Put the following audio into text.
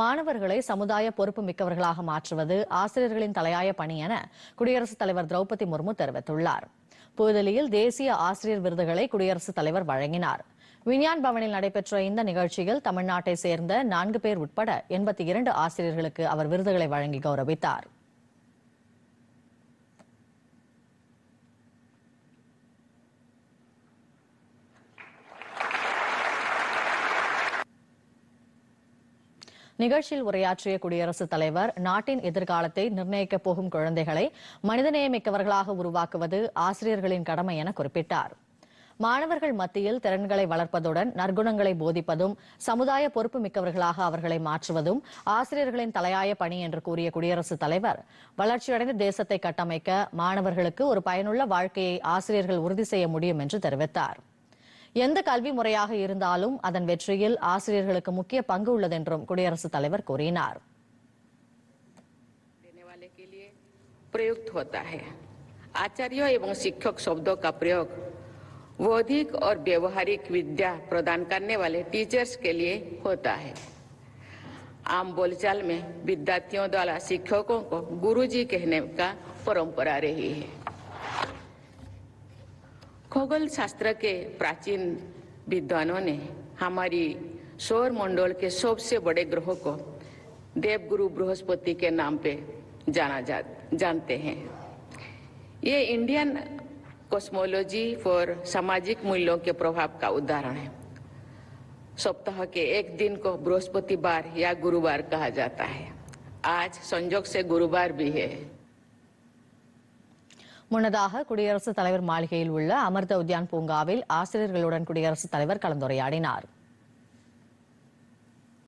மாணவர்களை சமுதாய பொறுப்பு மிக்கவர்களாக மாற்றுவது ஆசிரியர்களின் தலையாய பணி என குடியரசுத் தலைவர் திரௌபதி முர்மு தெரிவித்துள்ளார் புதுதில்லியில் தேசிய ஆசிரியர் விருதுகளை குடியரசுத் தலைவர் வழங்கினார் விஞ்ஞான் பவனில் நடைபெற்ற இந்த நிகழ்ச்சியில் தமிழ்நாட்டை சேர்ந்த நான்கு பேர் உட்பட எண்பத்தி இரண்டு ஆசிரியர்களுக்கு அவர் விருதுகளை வழங்கி கௌரவித்தாா் நிகழ்ச்சியில் உரையாற்றிய குடியரசுத் தலைவர் நாட்டின் எதிர்காலத்தை நிர்ணயிக்கப் போகும் குழந்தைகளை மனிதநேயமிக்கவர்களாக உருவாக்குவது ஆசிரியர்களின் கடமை என குறிப்பிட்டார் மாணவர்கள் மத்தியில் திறன்களை வளர்ப்பதுடன் நற்குணங்களை போதிப்பதும் சமுதாய பொறுப்பு மிக்கவர்களாக அவர்களை மாற்றுவதும் ஆசிரியர்களின் தலையாய பணி என்று கூறிய குடியரசுத் தலைவர் வளர்ச்சியடைந்த தேசத்தை கட்டமைக்க மாணவர்களுக்கு ஒரு பயனுள்ள வாழ்க்கையை ஆசிரியர்கள் உறுதி செய்ய முடியும் என்று தெரிவித்தாா் எந்த கல்வி முறையாக இருந்தாலும் அதன் வெற்றியில் ஆசிரியர்களுக்கு முக்கிய பங்கு உள்ளது என்றும் தலைவர் கூறினார் प्रयुक्त होता है आचार्य एवं शिक्षक शब्दों का प्रयोग बौद्धिक और व्यवहारिक विद्या प्रदान करने वाले टीचर्स के लिए होता है आम बोलचाल में विद्यार्थियों द्वारा शिक्षकों को गुरुजी कहने का परंपरा रही है खगोल शास्त्र के प्राचीन विद्वानों ने हमारी सौर मंडल के सबसे बड़े ग्रह को देवगुरु बृहस्पति के नाम पे जाना जा जानते हैं ये इंडियन कॉस्मोलॉजी फॉर सामाजिक मूल्यों के प्रभाव का उदाहरण है सप्ताह के एक दिन को बृहस्पतिवार या गुरुवार कहा जाता है आज संजोग से गुरुवार भी है முன்னதாக குடியரசுத் தலைவர் மாளிகையில் உள்ள அமிர்த உத்யான் பூங்காவில் ஆசிரியர்களுடன் குடியரசுத் தலைவர் கலந்துரையாடினார்